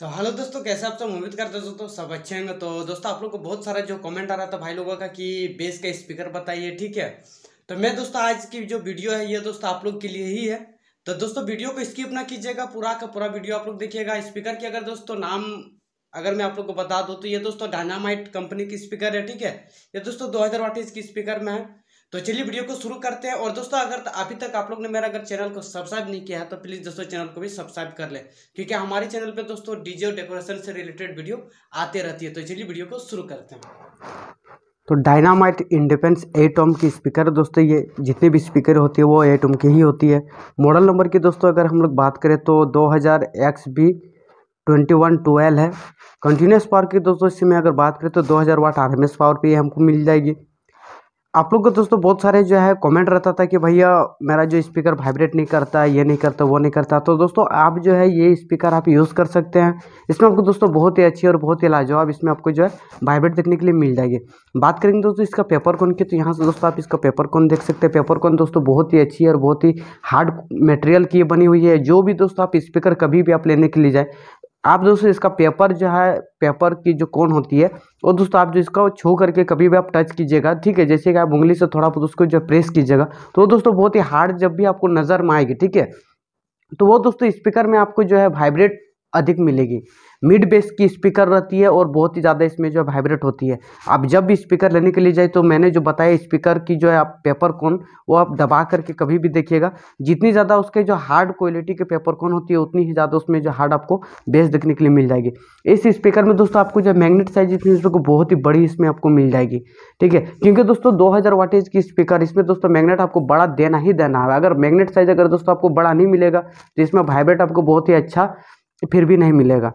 तो हेलो दोस्तों कैसे आप सब उम्मीद करते दोस्तों सब अच्छे होंगे तो दोस्तों आप लोग को बहुत सारा जो कमेंट आ रहा था भाई लोगों का कि बेस का स्पीकर बताइए ठीक है तो मैं दोस्तों आज की जो वीडियो है ये दोस्तों आप लोग के लिए ही है तो दोस्तों वीडियो को स्किप ना कीजिएगा पूरा का पूरा वीडियो आप लोग देखिएगा स्पीकर की अगर दोस्तों नाम अगर मैं आप लोग को बता दूँ तो ये दोस्तों डायनामाइट कंपनी की स्पीकर है ठीक है ये दोस्तों दो हज़ार की स्पीकर में है तो चलिए वीडियो को शुरू करते हैं और दोस्तों अगर अभी तक आप लोग ने मेरा अगर चैनल को सब्सक्राइब नहीं किया है तो प्लीज़ दोस्तों चैनल को भी सब्सक्राइब कर ले क्योंकि हमारे चैनल पे दोस्तों डीजे और डेकोरेशन से रिलेटेड वीडियो आते रहती है तो चलिए वीडियो को शुरू करते हैं तो डायनामाइट इंडिपेंस एट ओम की स्पीकर दोस्तों ये जितने भी स्पीकर होती है वो एट ओम की ही होती है मॉडल नंबर की दोस्तों अगर हम लोग बात करें तो दो हज़ार एक्स बी ट्वेंटी वन है कंटिन्यूस पावर की दोस्तों इसमें अगर बात करें तो दो हज़ार watt R M S power पे हमको मिल जाएगी आप लोग का दोस्तों बहुत सारे जो है कमेंट रहता था कि भैया मेरा जो स्पीकर वाइब्रेट नहीं करता ये नहीं करता वो नहीं करता तो दोस्तों आप जो है ये स्पीकर आप यूज़ कर सकते हैं इसमें आपको दोस्तों बहुत ही अच्छी और बहुत ही लाजवाब इसमें आपको जो है वाइब्रेट देखने के लिए मिल जाएगी बात करेंगे दोस्तों इसका पेपर कौन की तो यहाँ से दोस्तों आप इसका पेपर कौन देख सकते हैं पेपर कौन दोस्तों बहुत ही अच्छी और बहुत ही हार्ड मटेरियल की बनी हुई है जो भी दोस्तों आप स्पीकर कभी भी आप लेने के लिए जाए आप दोस्तों इसका पेपर जो है पेपर की जो कोन होती है वो दोस्तों आप जो इसका छू करके कभी भी आप टच कीजिएगा ठीक है जैसे कि आप उंगली से थोड़ा बहुत उसको जो प्रेस कीजिएगा तो दोस्तों बहुत ही हार्ड जब भी आपको नज़र में आएगी ठीक है तो वो दोस्तों स्पीकर में आपको जो है वाइब्रेट अधिक मिलेगी मिड बेस की स्पीकर रहती है और बहुत ही ज़्यादा इसमें जो है वाइब्रेट होती है आप जब भी स्पीकर लेने के लिए जाए तो मैंने जो बताया स्पीकर की जो है आप पेपर कॉन वो आप दबा करके कभी भी देखिएगा जितनी ज़्यादा उसके जो हार्ड क्वालिटी के पेपर कौन होती है उतनी ही ज़्यादा उसमें जो हार्ड आपको बेस देखने के लिए मिल जाएगी इस स्पीकर में दोस्तों आपको जो मैग्नेट साइज इतनी को बहुत ही बड़ी इसमें आपको मिल जाएगी ठीक है क्योंकि दोस्तों दो हज़ार वाटेज की स्पीकर इसमें दोस्तों मैगनेट आपको बड़ा देना ही देना है अगर मैगनेट साइज अगर दोस्तों आपको बड़ा नहीं मिलेगा तो इसमें वाइब्रेट आपको बहुत ही अच्छा फिर भी नहीं मिलेगा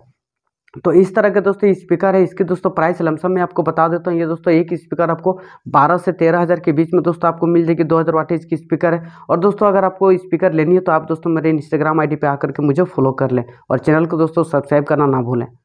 तो इस तरह के दोस्तों स्पीकर है इसके दोस्तों प्राइस लमसम में आपको बता देता हूँ ये दोस्तों एक स्पीकर आपको 12 से तेरह हज़ार के बीच में दोस्तों आपको मिल जाएगी दो हज़ार वाट इसकी स्पीकर है और दोस्तों अगर आपको स्पीकर लेनी है तो आप दोस्तों मेरे इंस्टाग्राम आईडी पे आकर के मुझे फॉलो कर लें और चैनल को दोस्तों सब्सक्राइब करना ना भूलें